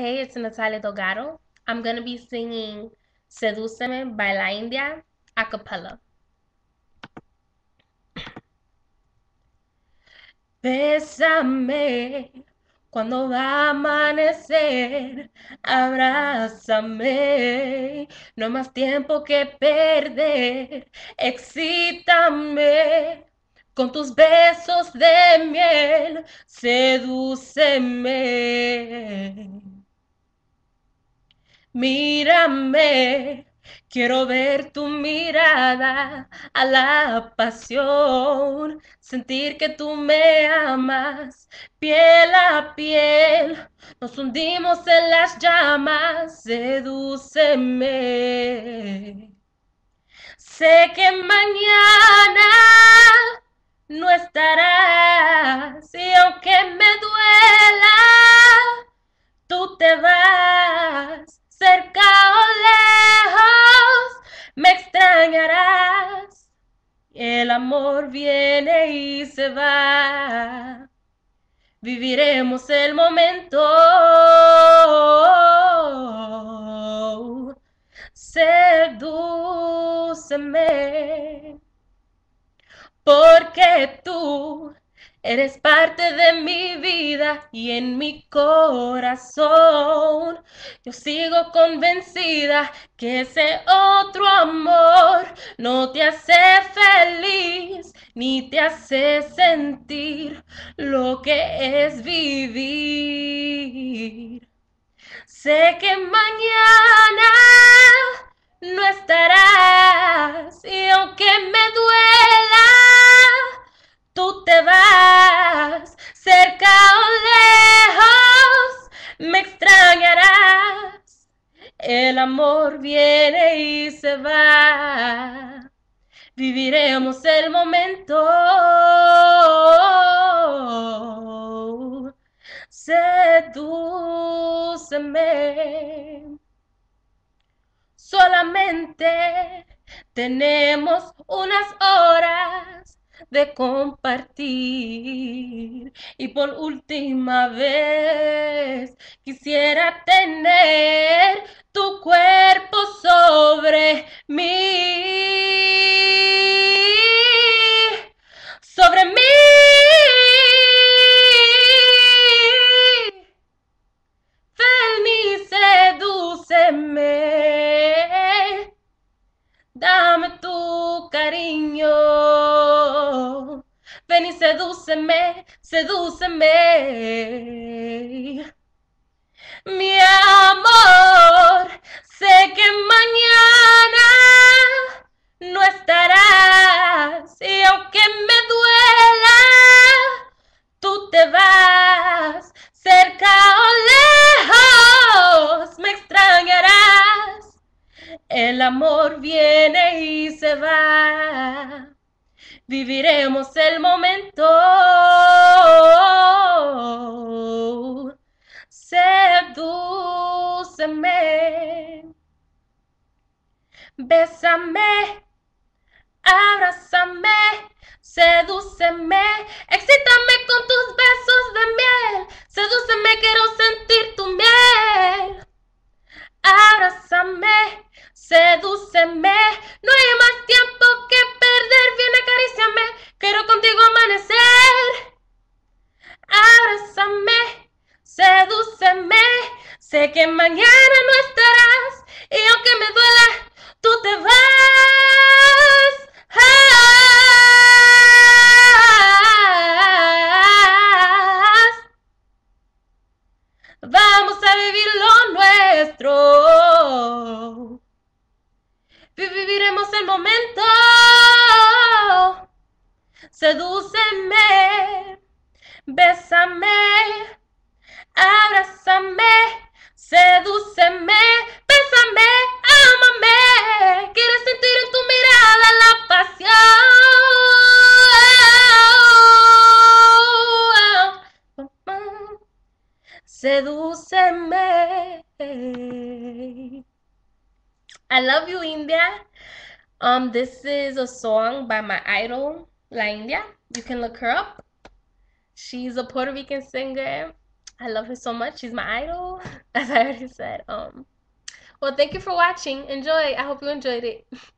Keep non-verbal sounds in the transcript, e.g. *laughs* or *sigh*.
Hey, it's Natalia Delgado. I'm going to be singing Sedúceme by La India a cappella. Bésame cuando va a amanecer, abrázame, no más tiempo que perder, excítame con tus besos de miel, sedúceme. Mírame, quiero ver tu mirada a la pasión, sentir que tú me amas, piel a piel, nos hundimos en las llamas, sedúceme. Sé que mañana no estarás El amor viene y se va. Viviremos el momento. Sedúceme. Porque tú Eres parte de mi vida y en mi corazón. Yo sigo convencida que ese otro no te hace feliz ni te hace sentir lo que es vivir. Sé que mañana no estarás y aunque me duele, viene y se va. Viviremos el momento. Sedúceme. Solamente tenemos unas horas de compartir. Y por última vez quisiera tener tu cuerpo sobre mí, sobre mí. Ven y sedúceme, dame tu cariño. Ven y sedúceme, sedúceme. Mi amor. te vas, cerca o lejos me extrañarás. El amor viene y se va. Viviremos el momento. Sedúceme. Bésame. Abrázame. Sedúceme. Excítame. sé que mañana no estarás y aunque me duela, tú te vas. Vamos a vivir lo nuestro. Viviremos el momento. Sedúceme, bésame Sedúceme. I love you, India. Um, this is a song by my idol, La India. You can look her up. She's a Puerto Rican singer. I love her so much. She's my idol, *laughs* as I already said. Um, well, thank you for watching. Enjoy. I hope you enjoyed it. *laughs*